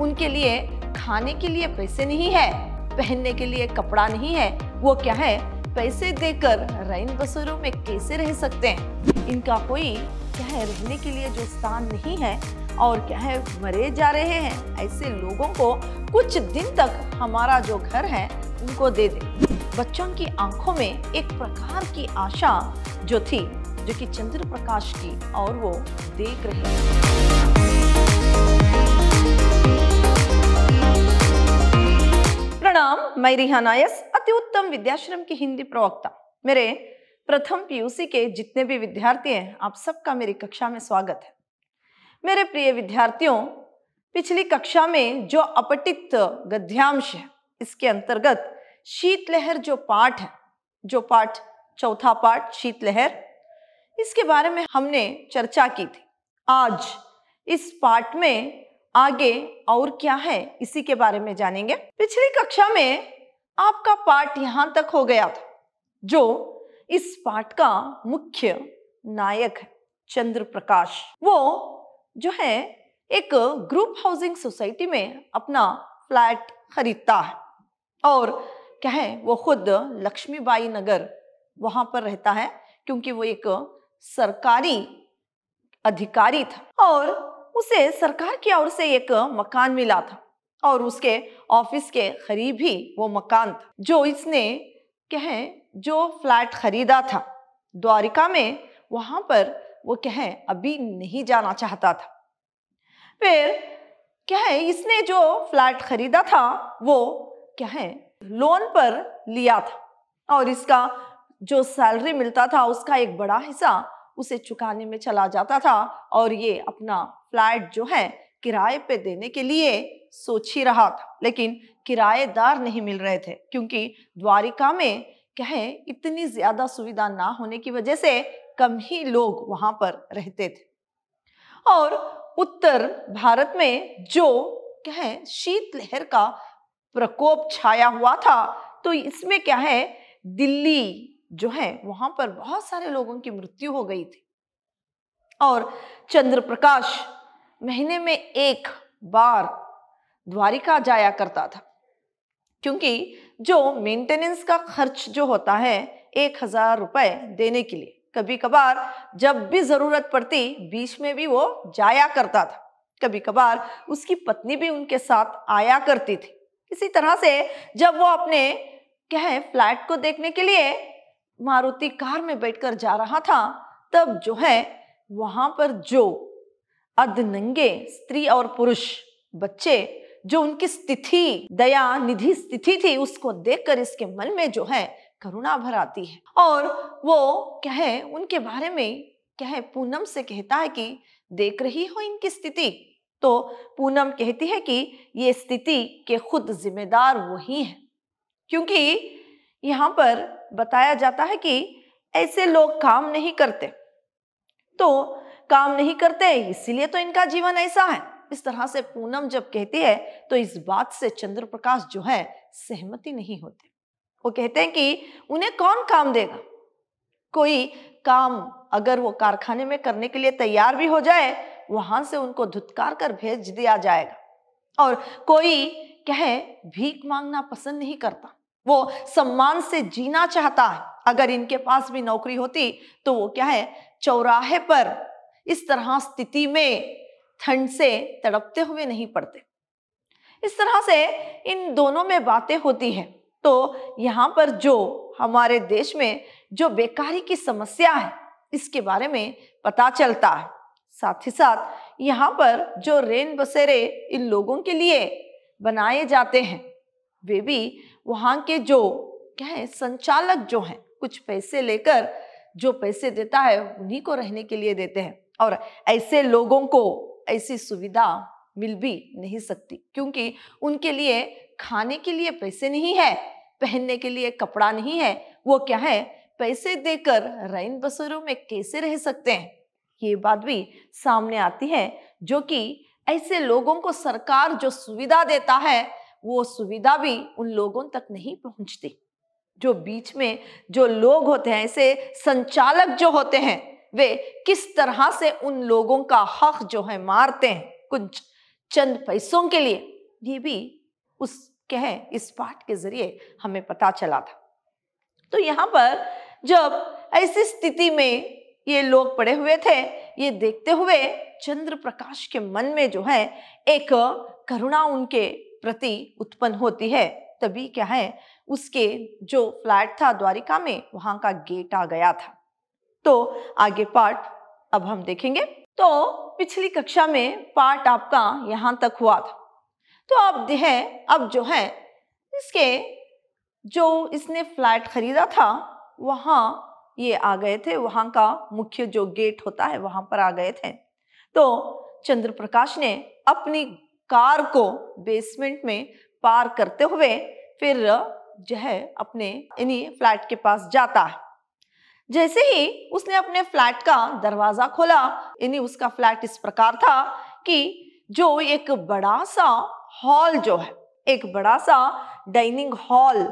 उनके लिए खाने के लिए पैसे नहीं है पहनने के लिए कपड़ा नहीं है वो क्या है पैसे देकर रैन बसरों में कैसे रह सकते हैं इनका कोई क्या है रहने के लिए जो स्थान नहीं है और क्या है मरे जा रहे हैं ऐसे लोगों को कुछ दिन तक हमारा जो घर है उनको दे दे बच्चों की आंखों में एक प्रकार की आशा जो थी जो कि चंद्र प्रकाश की और वो देख रहे हैं प्रणाम मैं रिहाना यस अत्युत्तम विद्याश्रम की हिंदी प्रवक्ता मेरे प्रथम पीयूसी के जितने भी विद्यार्थी हैं आप सबका मेरी कक्षा में स्वागत है मेरे प्रिय विद्यार्थियों पिछली कक्षा में जो अपटित गद्यांश है इसके अंतर्गत शीतलहर जो पाठ है जो पाठ चौथा पाठ शीतलहर इसके बारे में हमने चर्चा की थी आज इस पाठ में आगे और क्या है इसी के बारे में जानेंगे पिछली कक्षा में आपका पाठ यहाँ तक हो गया था जो इस पाठ का मुख्य नायक है चंद्र प्रकाश वो जो है एक ग्रुप हाउसिंग सोसाइटी में अपना फ्लैट खरीदता है और क्या है वो खुद लक्ष्मीबाई नगर वहां पर रहता है क्योंकि वो एक सरकारी अधिकारी था और उसे सरकार की ओर से एक मकान मिला था और उसके ऑफिस के करीब ही वो मकान था जो इसने कहें जो फ्लैट खरीदा था द्वारिका में वहां पर वो कहें अभी नहीं जाना चाहता था फिर कहें इसने जो फ्लैट खरीदा था वो कहें लोन पर लिया था और इसका जो सैलरी मिलता था उसका एक बड़ा हिस्सा उसे चुकाने में चला जाता था और ये अपना फ्लैट जो है किराए पे देने के लिए सोच ही रहा था लेकिन किराएदार नहीं मिल रहे थे क्योंकि द्वारिका में कहे इतनी ज्यादा सुविधा ना होने की वजह से कम ही लोग वहां पर रहते थे और उत्तर भारत में जो कहे शीतलहर का प्रकोप छाया हुआ था तो इसमें क्या है दिल्ली जो है वहां पर बहुत सारे लोगों की मृत्यु हो गई थी और चंद्रप्रकाश महीने में एक बार द्वारिका जाया करता था क्योंकि जो मेंटेनेंस का खर्च जो होता है एक हजार रुपये देने के लिए कभी कभार जब भी ज़रूरत पड़ती बीच में भी वो जाया करता था कभी कभार उसकी पत्नी भी उनके साथ आया करती थी इसी तरह से जब वो अपने क्या है फ्लैट को देखने के लिए मारुति कार में बैठकर जा रहा था तब जो है वहां पर जो अधनंगे स्त्री और पुरुष बच्चे जो उनकी स्थिति दया निधि स्थिति थी उसको देखकर इसके मन में जो है करुणा भर आती है और वो क्या है उनके बारे में क्या है पूनम से कहता है कि देख रही हो इनकी स्थिति तो पूनम कहती है कि ये स्थिति के खुद जिम्मेदार वही हैं क्योंकि यहाँ पर बताया जाता है कि ऐसे लोग काम नहीं करते तो काम नहीं करते इसीलिए तो इनका जीवन ऐसा है इस तरह से पूनम जब कहती है तो इस बात से चंद्र प्रकाश जो है सहमति नहीं होते वो कहते हैं कि उन्हें कौन काम देगा कोई काम अगर वो कारखाने में करने के लिए तैयार भी हो जाए वहां से उनको धुतकार कर भेज दिया जाएगा और कोई कहे भीख मांगना पसंद नहीं करता वो सम्मान से जीना चाहता है अगर इनके पास भी नौकरी होती तो वो क्या है चौराहे पर इस तरह स्थिति में ठंड से तड़पते हुए नहीं पड़ते इस तरह से इन दोनों में बातें होती हैं तो यहाँ पर जो हमारे देश में जो बेकारी की समस्या है इसके बारे में पता चलता है साथ ही साथ यहाँ पर जो रेन बसेरे इन लोगों के लिए बनाए जाते हैं वे भी वहाँ के जो क्या है संचालक जो हैं कुछ पैसे लेकर जो पैसे देता है उन्हीं को रहने के लिए देते हैं और ऐसे लोगों को ऐसी सुविधा मिल भी नहीं सकती क्योंकि उनके लिए खाने के लिए पैसे नहीं है पहनने के लिए कपड़ा नहीं है वो क्या है पैसे देकर रैन बसरों में कैसे रह सकते हैं ये बात भी सामने आती है जो कि ऐसे लोगों को सरकार जो सुविधा देता है वो सुविधा भी उन लोगों तक नहीं पहुंचती जो बीच में जो लोग होते हैं ऐसे संचालक जो होते हैं वे किस तरह से उन लोगों का हक जो है मारते हैं कुछ चंद पैसों के लिए ये भी उस कह इस पाठ के जरिए हमें पता चला था तो यहाँ पर जब ऐसी स्थिति में ये लोग पड़े हुए थे ये देखते हुए चंद्र प्रकाश के मन में जो है एक करुणा उनके प्रति उत्पन्न होती है तभी क्या है उसके जो फ्लैट था द्वारिका में वहाँ का गेट आ गया था तो आगे पार्ट अब हम देखेंगे तो पिछली कक्षा में पार्ट आपका यहां तक हुआ था तो अब है अब जो है इसके जो इसने फ्लैट खरीदा था वहां ये आ गए थे वहां का मुख्य जो गेट होता है वहां पर आ गए थे तो चंद्र प्रकाश ने अपनी कार को बेसमेंट में पार करते हुए फिर जो है अपने इन्हीं फ्लैट के पास जाता है जैसे ही उसने अपने फ्लैट का दरवाजा खोला यानी उसका फ्लैट इस प्रकार था कि जो एक बड़ा सा हॉल जो है एक बड़ा सा डाइनिंग हॉल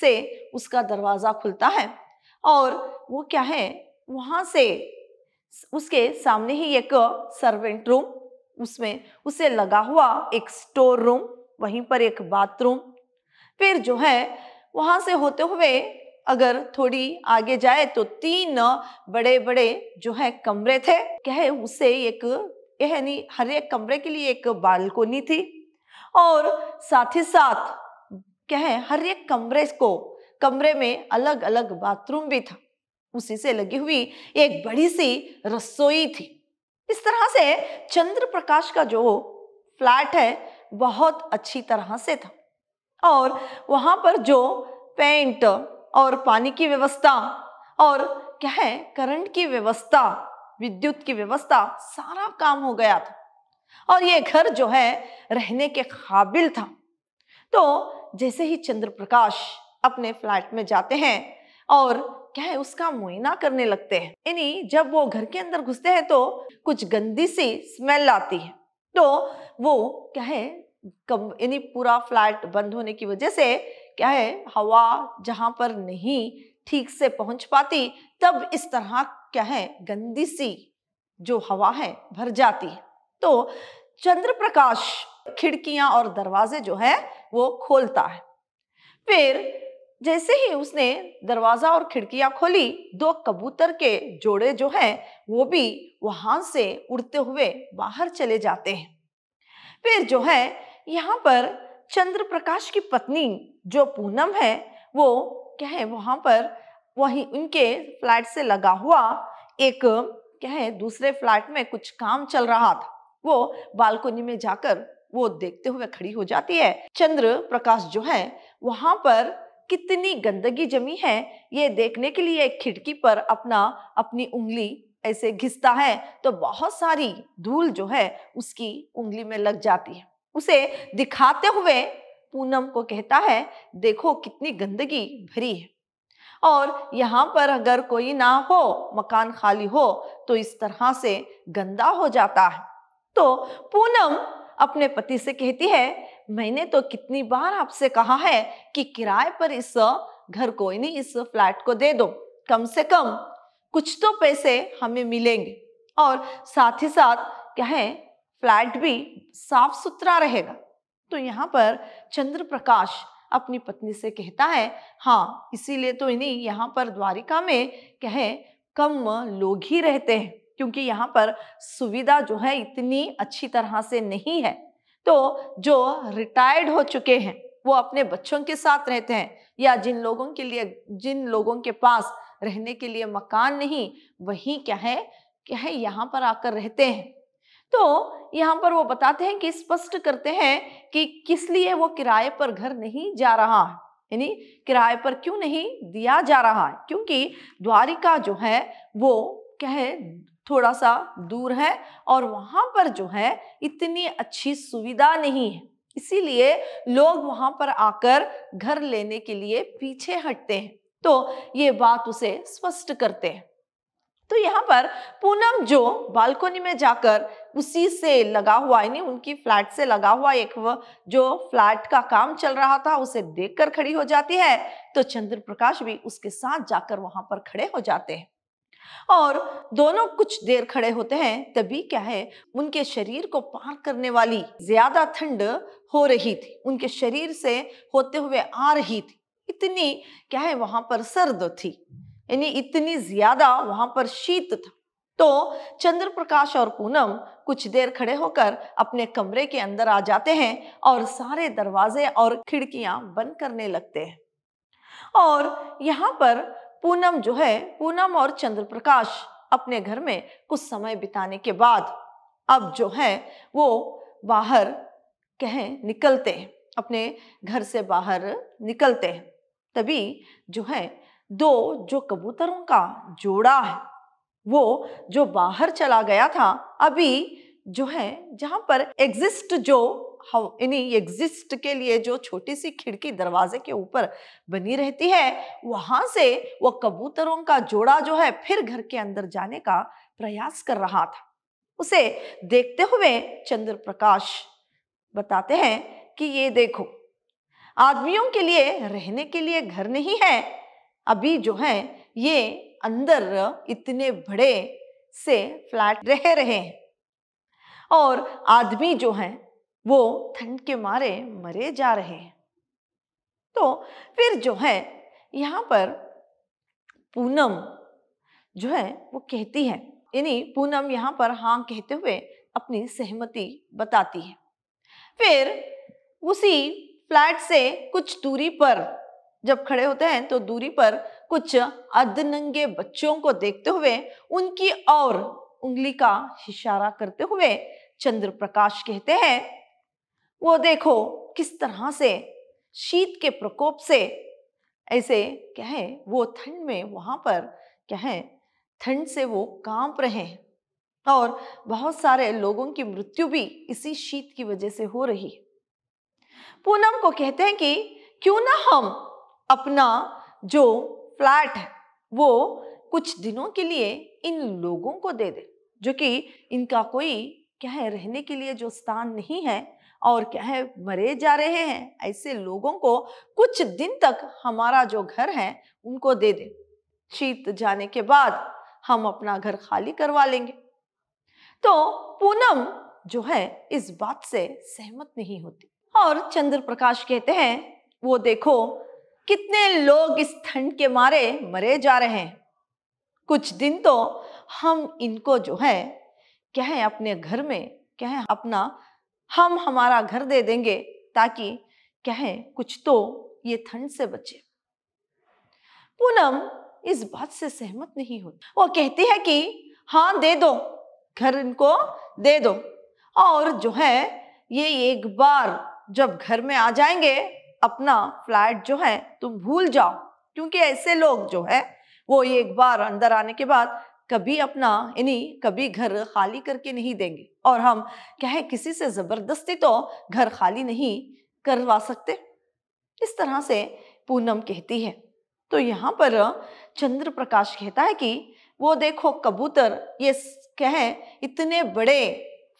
से उसका दरवाजा खुलता है और वो क्या है वहां से उसके सामने ही एक सर्वेंट रूम उसमें उसे लगा हुआ एक स्टोर रूम वहीं पर एक बाथरूम फिर जो है वहां से होते हुए अगर थोड़ी आगे जाए तो तीन बड़े बड़े जो है कमरे थे कहे उसे एक यानी हर एक कमरे के लिए एक बालकोनी थी और साथ ही साथ कह हर एक कमरे को कमरे में अलग अलग बाथरूम भी था उसी से लगी हुई एक बड़ी सी रसोई थी इस तरह से चंद्र प्रकाश का जो फ्लैट है बहुत अच्छी तरह से था और वहाँ पर जो पेंट और पानी की व्यवस्था और क्या है करंट की व्यवस्था विद्युत की व्यवस्था सारा काम हो गया था और ये घर जो है रहने के काबिल था तो जैसे ही चंद्र प्रकाश अपने फ्लैट में जाते हैं और क्या है उसका मुइना करने लगते हैं यानी जब वो घर के अंदर घुसते हैं तो कुछ गंदी सी स्मेल आती है तो वो क्या है यानी पूरा फ्लैट बंद होने की वजह से क्या है हवा जहां पर नहीं ठीक से पहुंच पाती तब इस तरह क्या है गंदी सी जो हवा है भर जाती है तो चंद्र प्रकाश खिड़कियां और दरवाजे जो है वो खोलता है फिर जैसे ही उसने दरवाजा और खिड़कियां खोली दो कबूतर के जोड़े जो हैं वो भी वहां से उड़ते हुए बाहर चले जाते हैं फिर जो है यहाँ पर चंद्र प्रकाश की पत्नी जो पूनम है वो क्या है वहां पर वही उनके फ्लैट से लगा हुआ एक क्या है दूसरे फ्लैट में कुछ काम चल रहा था वो बालकोनी में जाकर वो देखते हुए खड़ी हो जाती है चंद्र प्रकाश जो है वहां पर कितनी गंदगी जमी है ये देखने के लिए खिड़की पर अपना अपनी उंगली ऐसे घिसता है तो बहुत सारी धूल जो है उसकी उंगली में लग जाती है उसे दिखाते हुए पूनम को कहता है देखो कितनी गंदगी भरी है और यहाँ पर अगर कोई ना हो मकान खाली हो तो इस तरह से गंदा हो जाता है तो पूनम अपने पति से कहती है मैंने तो कितनी बार आपसे कहा है कि किराए पर इस घर को यानी इस फ्लैट को दे दो कम से कम कुछ तो पैसे हमें मिलेंगे और साथ ही साथ क्या है फ्लैट भी साफ सुथरा रहेगा तो यहाँ पर चंद्र प्रकाश अपनी पत्नी से कहता है हाँ इसीलिए तो इन्हीं यहाँ पर द्वारिका में कहे कम लोग ही रहते हैं क्योंकि यहाँ पर सुविधा जो है इतनी अच्छी तरह से नहीं है तो जो रिटायर्ड हो चुके हैं वो अपने बच्चों के साथ रहते हैं या जिन लोगों के लिए जिन लोगों के पास रहने के लिए मकान नहीं वही क्या है क्या है यहाँ पर आकर रहते हैं तो यहाँ पर वो बताते हैं कि स्पष्ट करते हैं कि किस लिए वो किराए पर घर नहीं जा रहा है यानी किराए पर क्यों नहीं दिया जा रहा है क्योंकि द्वारिका जो है वो कहे थोड़ा सा दूर है और वहाँ पर जो है इतनी अच्छी सुविधा नहीं है इसीलिए लोग वहाँ पर आकर घर लेने के लिए पीछे हटते हैं तो ये बात उसे स्पष्ट करते हैं तो यहाँ पर पूनम जो बालकोनी में जाकर उसी से लगा हुआ यानी उनकी फ्लैट से लगा हुआ एक जो फ्लैट का काम चल रहा था उसे देखकर खड़ी हो जाती है तो चंद्र प्रकाश भी उसके साथ जाकर वहां पर खड़े हो जाते हैं और दोनों कुछ देर खड़े होते हैं तभी क्या है उनके शरीर को पार करने वाली ज्यादा ठंड हो रही थी उनके शरीर से होते हुए आ रही थी इतनी क्या है वहां पर सर्द थी यानी इतनी ज्यादा वहां पर शीत था तो चंद्र प्रकाश और पूनम कुछ देर खड़े होकर अपने कमरे के अंदर आ जाते हैं और सारे दरवाजे और खिड़कियां बंद करने लगते हैं और यहाँ पर पूनम जो है पूनम और चंद्र प्रकाश अपने घर में कुछ समय बिताने के बाद अब जो है वो बाहर कहें निकलते हैं अपने घर से बाहर निकलते हैं तभी जो है दो जो कबूतरों का जोड़ा है वो जो बाहर चला गया था अभी जो है जहाँ पर एग्जिस्ट जो इन्हीं एग्जिस्ट के लिए जो छोटी सी खिड़की दरवाजे के ऊपर बनी रहती है वहां से वो कबूतरों का जोड़ा जो है फिर घर के अंदर जाने का प्रयास कर रहा था उसे देखते हुए चंद्र प्रकाश बताते हैं कि ये देखो आदमियों के लिए रहने के लिए घर नहीं है अभी जो है ये अंदर इतने बड़े से फ्लैट रह रहे हैं और आदमी जो है वो ठंड के मारे मरे जा रहे हैं तो फिर जो है यहाँ पर पूनम जो है वो कहती है यानी पूनम यहाँ पर हाँ कहते हुए अपनी सहमति बताती है फिर उसी फ्लैट से कुछ दूरी पर जब खड़े होते हैं तो दूरी पर कुछ अधनंगे बच्चों को देखते हुए उनकी और उंगली का इशारा करते हुए चंद्र प्रकाश कहते हैं वो देखो किस तरह से शीत के प्रकोप से ऐसे क्या है वो ठंड में वहां पर क्या है ठंड से वो कांप रहे हैं और बहुत सारे लोगों की मृत्यु भी इसी शीत की वजह से हो रही है पूनम को कहते हैं कि क्यों ना हम अपना जो फ्लैट है वो कुछ दिनों के लिए इन लोगों को दे दे जो कि इनका कोई क्या है रहने के लिए जो स्थान नहीं है और क्या है मरे जा रहे हैं ऐसे लोगों को कुछ दिन तक हमारा जो घर है उनको दे दे शीत जाने के बाद हम अपना घर खाली करवा लेंगे तो पूनम जो है इस बात से सहमत नहीं होती और चंद्र प्रकाश कहते हैं वो देखो कितने लोग इस ठंड के मारे मरे जा रहे हैं कुछ दिन तो हम इनको जो है क्या है अपने घर में क्या है अपना हम हमारा घर दे देंगे ताकि क्या है कुछ तो ये ठंड से बचे पूनम इस बात से सहमत नहीं होती वो कहती है कि हाँ दे दो घर इनको दे दो और जो है ये एक बार जब घर में आ जाएंगे अपना फ्लैट जो है तुम भूल जाओ क्योंकि ऐसे लोग जो है वो एक बार अंदर आने के बाद कभी अपना यानी कभी घर खाली करके नहीं देंगे और हम कहे किसी से ज़बरदस्ती तो घर खाली नहीं करवा सकते इस तरह से पूनम कहती है तो यहाँ पर चंद्र प्रकाश कहता है कि वो देखो कबूतर ये कहे इतने बड़े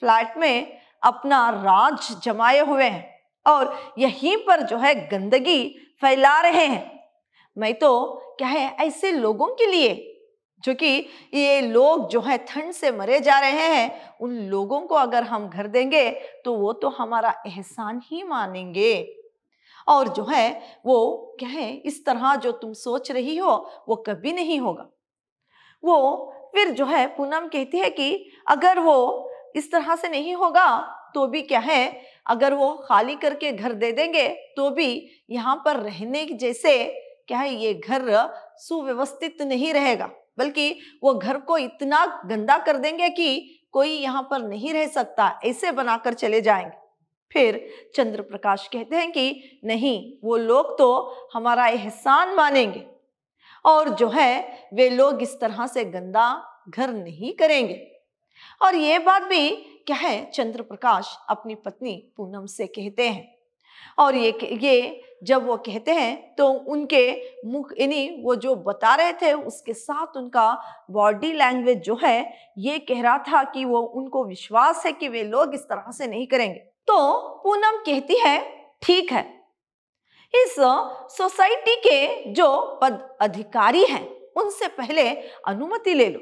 फ्लैट में अपना राज जमाए हुए हैं और यहीं पर जो है गंदगी फैला रहे हैं मैं तो क्या है ऐसे लोगों के लिए जो कि ये लोग जो है ठंड से मरे जा रहे हैं उन लोगों को अगर हम घर देंगे तो वो तो हमारा एहसान ही मानेंगे और जो है वो क्या है इस तरह जो तुम सोच रही हो वो कभी नहीं होगा वो फिर जो है पूनम कहती है कि अगर वो इस तरह से नहीं होगा तो भी क्या है अगर वो खाली करके घर दे देंगे तो भी यहाँ पर रहने जैसे क्या है ये घर सुव्यवस्थित नहीं रहेगा बल्कि वो घर को इतना गंदा कर देंगे कि कोई यहाँ पर नहीं रह सकता ऐसे बनाकर चले जाएंगे फिर चंद्र प्रकाश कहते हैं कि नहीं वो लोग तो हमारा एहसान मानेंगे और जो है वे लोग इस तरह से गंदा घर नहीं करेंगे और ये बात भी क्या है चंद्र प्रकाश अपनी पत्नी पूनम से कहते हैं और ये ये जब वो कहते हैं तो उनके मुख यानी वो जो बता रहे थे उसके साथ उनका बॉडी लैंग्वेज जो है ये कह रहा था कि वो उनको विश्वास है कि वे लोग इस तरह से नहीं करेंगे तो पूनम कहती है ठीक है इस सोसाइटी के जो पद अधिकारी हैं उनसे पहले अनुमति ले लो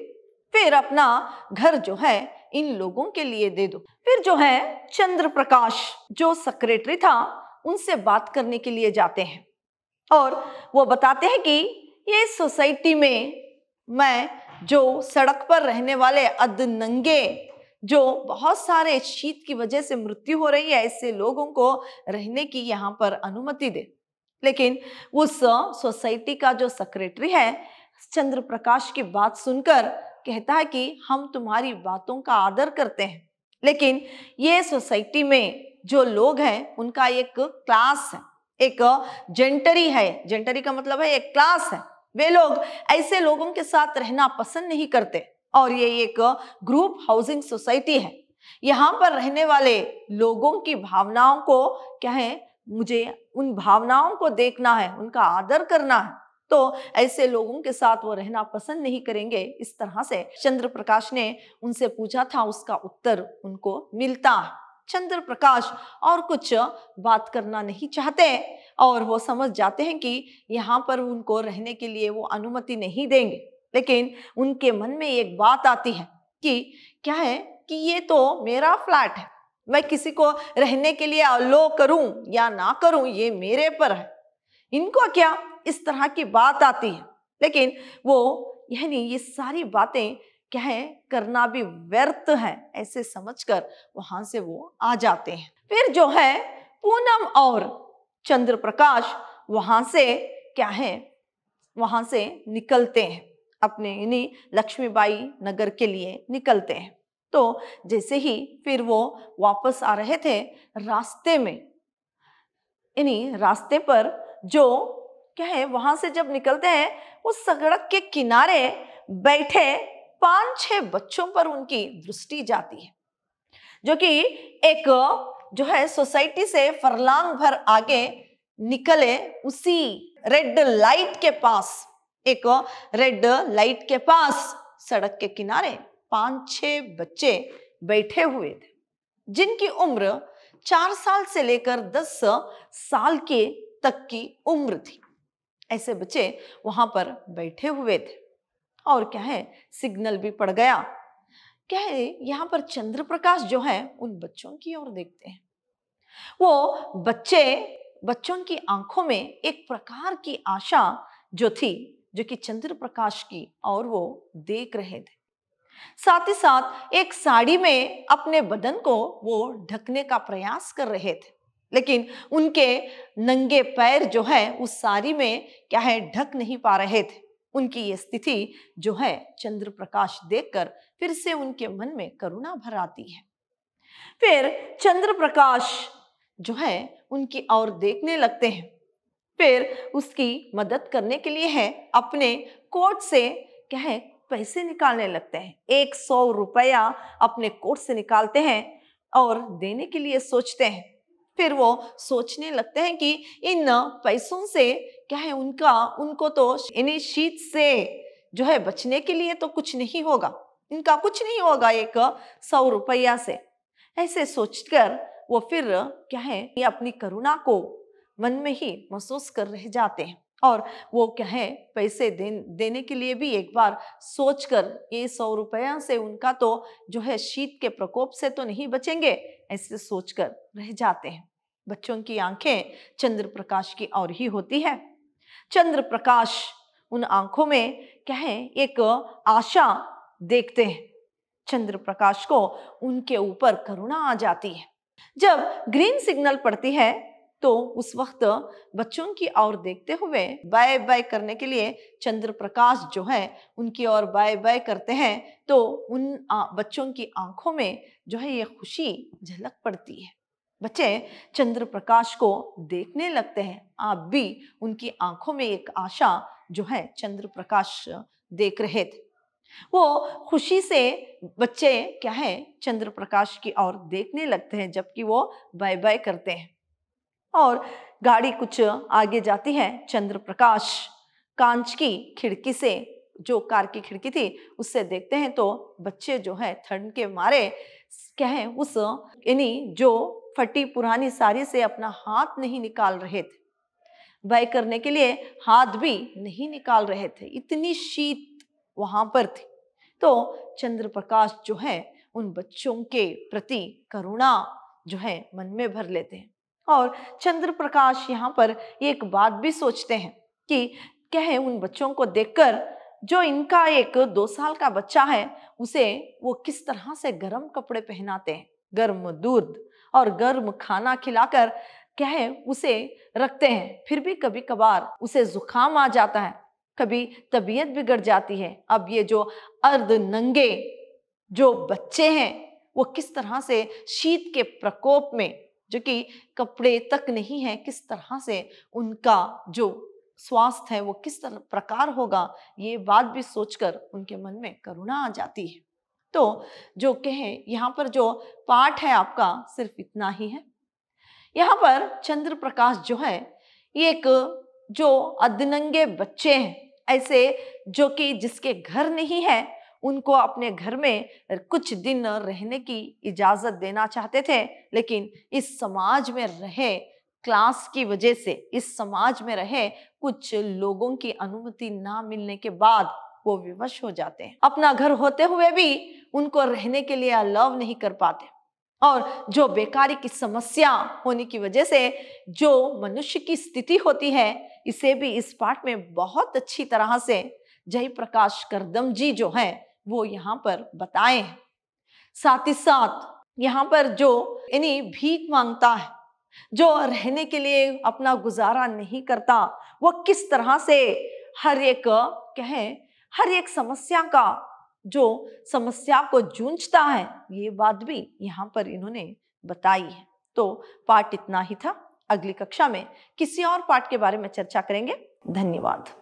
फिर अपना घर जो है इन लोगों के लिए दे दो फिर जो है चंद्र प्रकाश जो सेक्रेटरी था उनसे बात करने के लिए जाते हैं और वो बताते हैं कि ये सोसाइटी में मैं जो सड़क पर रहने वाले अदनंगे नंगे जो बहुत सारे शीत की वजह से मृत्यु हो रही है इससे लोगों को रहने की यहाँ पर अनुमति दे लेकिन उस सोसाइटी का जो सेक्रेटरी है चंद्र प्रकाश की बात सुनकर कहता है कि हम तुम्हारी बातों का आदर करते हैं लेकिन ये सोसाइटी में जो लोग हैं उनका एक क्लास है एक जेंटरी है जेंटरी का मतलब है एक क्लास है वे लोग ऐसे लोगों के साथ रहना पसंद नहीं करते और ये एक ग्रुप हाउसिंग सोसाइटी है यहाँ पर रहने वाले लोगों की भावनाओं को क्या है मुझे उन भावनाओं को देखना है उनका आदर करना है तो ऐसे लोगों के साथ वो रहना पसंद नहीं करेंगे इस तरह से चंद्र प्रकाश ने उनसे पूछा था उसका उत्तर उनको मिलता चंद्र प्रकाश और कुछ बात करना नहीं चाहते और वो समझ जाते हैं कि यहाँ पर उनको रहने के लिए वो अनुमति नहीं देंगे लेकिन उनके मन में एक बात आती है कि क्या है कि ये तो मेरा फ्लैट है मैं किसी को रहने के लिए अलो करूं या ना करूं ये मेरे पर है इनको क्या इस तरह की बात आती है लेकिन वो यानी ये सारी बातें क्या है करना भी व्यर्थ है ऐसे समझकर वहां से वो आ जाते हैं फिर जो है पूनम और चंद्र प्रकाश वहां से क्या है वहां से निकलते हैं अपने यानी लक्ष्मीबाई नगर के लिए निकलते हैं तो जैसे ही फिर वो वापस आ रहे थे रास्ते में यानी रास्ते पर जो क्या है वहां से जब निकलते हैं वो सड़क के किनारे बैठे पांच छह बच्चों पर उनकी दृष्टि जाती है जो कि एक जो है सोसाइटी से फरलांग भर आगे निकले उसी रेड लाइट के पास एक रेड लाइट के पास सड़क के किनारे पांच छह बच्चे बैठे हुए थे जिनकी उम्र चार साल से लेकर दस साल के तक की उम्र थी ऐसे बच्चे वहां पर बैठे हुए थे और क्या है सिग्नल भी पड़ गया क्या है यहाँ पर चंद्र प्रकाश जो है उन बच्चों की ओर देखते हैं वो बच्चे बच्चों की आंखों में एक प्रकार की आशा जो थी जो कि चंद्र प्रकाश की और वो देख रहे थे साथ ही साथ एक साड़ी में अपने बदन को वो ढकने का प्रयास कर रहे थे लेकिन उनके नंगे पैर जो है उस साड़ी में क्या है ढक नहीं पा रहे थे उनकी ये स्थिति जो है चंद्र प्रकाश देखकर फिर से उनके मन में करुणा भर आती है फिर चंद्र प्रकाश जो है उनकी और देखने लगते हैं फिर उसकी मदद करने के लिए है अपने कोट से क्या है पैसे निकालने लगते हैं एक सौ रुपया अपने कोट से निकालते हैं और देने के लिए सोचते हैं फिर वो सोचने लगते हैं कि इन पैसों से क्या है उनका उनको तो इन्हें शीत से जो है बचने के लिए तो कुछ नहीं होगा इनका कुछ नहीं होगा एक सौ रुपया से ऐसे सोचकर वो फिर क्या है ये अपनी करुणा को मन में ही महसूस कर रह जाते हैं और वो कहें पैसे दे, देने के लिए भी एक बार सोचकर ये सौ रुपया से उनका तो जो है शीत के प्रकोप से तो नहीं बचेंगे ऐसे सोचकर रह जाते हैं बच्चों की आंखें चंद्र प्रकाश की और ही होती है चंद्र प्रकाश उन आंखों में कहें एक आशा देखते हैं चंद्र प्रकाश को उनके ऊपर करुणा आ जाती है जब ग्रीन सिग्नल पड़ती है तो उस वक्त बच्चों की ओर देखते हुए बाय बाय करने के लिए चंद्र प्रकाश जो है उनकी ओर बाय बाय करते हैं तो उन बच्चों की आंखों में जो है ये खुशी झलक पड़ती है बच्चे चंद्र प्रकाश को देखने लगते हैं आप भी उनकी आंखों में एक आशा जो है चंद्र प्रकाश देख रहे थे वो खुशी से बच्चे क्या है चंद्र प्रकाश की ओर देखने लगते हैं जबकि वो बाय बाय करते हैं और गाड़ी कुछ आगे जाती है चंद्रप्रकाश कांच की खिड़की से जो कार की खिड़की थी उससे देखते हैं तो बच्चे जो है ठंड के मारे कहे उस इन्हीं जो फटी पुरानी साड़ी से अपना हाथ नहीं निकाल रहे थे भय करने के लिए हाथ भी नहीं निकाल रहे थे इतनी शीत वहां पर थी तो चंद्रप्रकाश जो है उन बच्चों के प्रति करुणा जो है मन में भर लेते हैं और चंद्र प्रकाश यहाँ पर एक बात भी सोचते हैं कि कहे उन बच्चों को देखकर जो इनका एक दो साल का बच्चा है उसे वो किस तरह से गर्म कपड़े पहनाते हैं गर्म दूध और गर्म खाना खिलाकर कहे उसे रखते हैं फिर भी कभी कभार उसे जुकाम आ जाता है कभी तबीयत बिगड़ जाती है अब ये जो अर्ध नंगे जो बच्चे हैं वो किस तरह से शीत के प्रकोप में जो कि कपड़े तक नहीं है किस तरह से उनका जो स्वास्थ्य है वो किस तरह प्रकार होगा ये बात भी सोचकर उनके मन में करुणा आ जाती है तो जो कहें यहाँ पर जो पाठ है आपका सिर्फ इतना ही है यहाँ पर चंद्र प्रकाश जो है ये एक जो अदनंगे बच्चे हैं ऐसे जो कि जिसके घर नहीं है उनको अपने घर में कुछ दिन रहने की इजाज़त देना चाहते थे लेकिन इस समाज में रहे क्लास की वजह से इस समाज में रहे कुछ लोगों की अनुमति ना मिलने के बाद वो विवश हो जाते हैं अपना घर होते हुए भी उनको रहने के लिए अलव नहीं कर पाते और जो बेकारी की समस्या होने की वजह से जो मनुष्य की स्थिति होती है इसे भी इस पाठ में बहुत अच्छी तरह से जयप्रकाश करदम जी जो हैं वो यहाँ पर बताए हैं साथ ही साथ यहाँ पर जो इन्हें भीख मांगता है जो रहने के लिए अपना गुजारा नहीं करता वह किस तरह से हर एक कहें हर एक समस्या का जो समस्या को जूझता है ये बात भी यहाँ पर इन्होंने बताई है तो पाठ इतना ही था अगली कक्षा में किसी और पाठ के बारे में चर्चा करेंगे धन्यवाद